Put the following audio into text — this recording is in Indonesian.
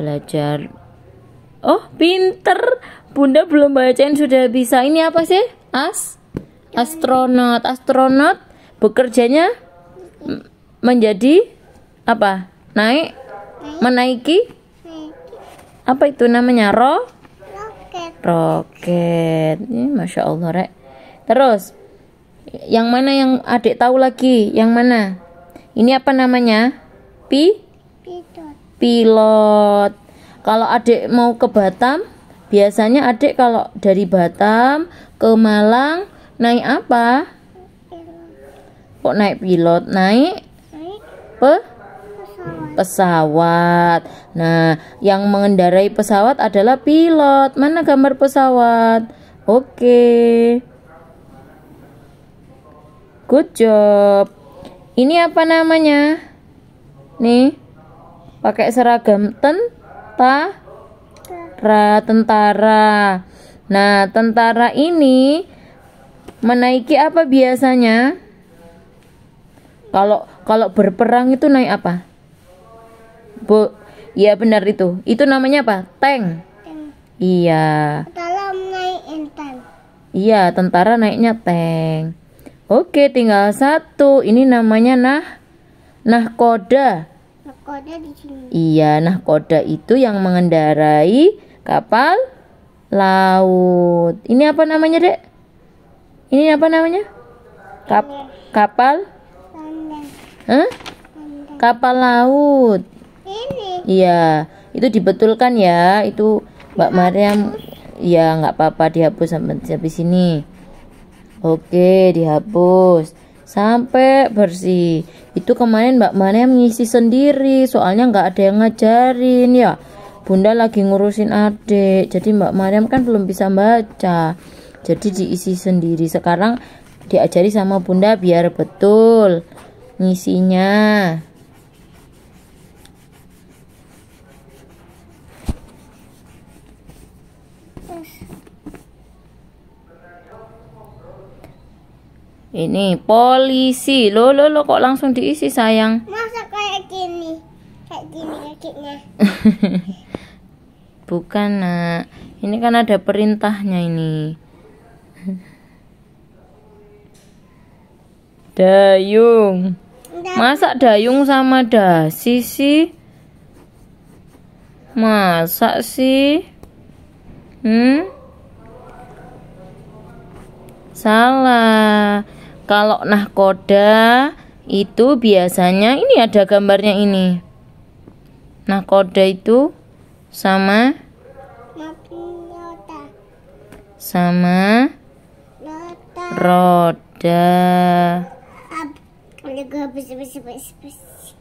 belajar oh pinter bunda belum bacain sudah bisa ini apa sih as astronot astronot bekerjanya menjadi apa naik menaiki apa itu namanya ro roket roket masya allah rek terus yang mana yang adik tahu lagi yang mana ini apa namanya pi pilot. Kalau adik mau ke Batam, biasanya adik kalau dari Batam ke Malang naik apa? Kok naik pilot? Naik, naik. pe pesawat. pesawat. Nah, yang mengendarai pesawat adalah pilot. Mana gambar pesawat? Oke. Good job. Ini apa namanya? Nih pakai seragam tentara tentara nah tentara ini menaiki apa biasanya kalau kalau berperang itu naik apa bu ya benar itu itu namanya apa tank, iya iya tentara naiknya tank oke tinggal satu ini namanya nah nah koda koda di sini. Iya, nah koda itu yang mengendarai kapal laut. Ini apa namanya, Dek? Ini apa namanya? Kap kapal? Hah? Kapal laut. Ini. Iya, itu dibetulkan ya. Itu Mbak Mariam ya nggak apa-apa dihapus sampai habis ini. Oke, dihapus sampai bersih itu kemarin Mbak Mana ngisi sendiri soalnya nggak ada yang ngajarin ya Bunda lagi ngurusin adik jadi Mbak Mariam kan belum bisa baca jadi diisi sendiri sekarang diajari sama Bunda biar betul ngisinya Ini polisi. Lo lo lo kok langsung diisi sayang? Masa kayak gini? Kayak gini kakinya. Bukan, Nak. Ini kan ada perintahnya ini. Dayung. Masa dayung sama dasi sih? Masa sih? Hmm? Salah. Kalau nahkoda itu biasanya ini ada gambarnya ini. Nahkoda itu sama sama roda. roda.